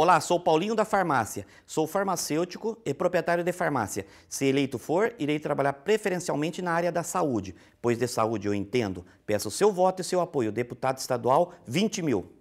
Olá, sou Paulinho da Farmácia. Sou farmacêutico e proprietário de farmácia. Se eleito for, irei trabalhar preferencialmente na área da saúde, pois de saúde eu entendo. Peço seu voto e seu apoio. Deputado estadual 20 mil.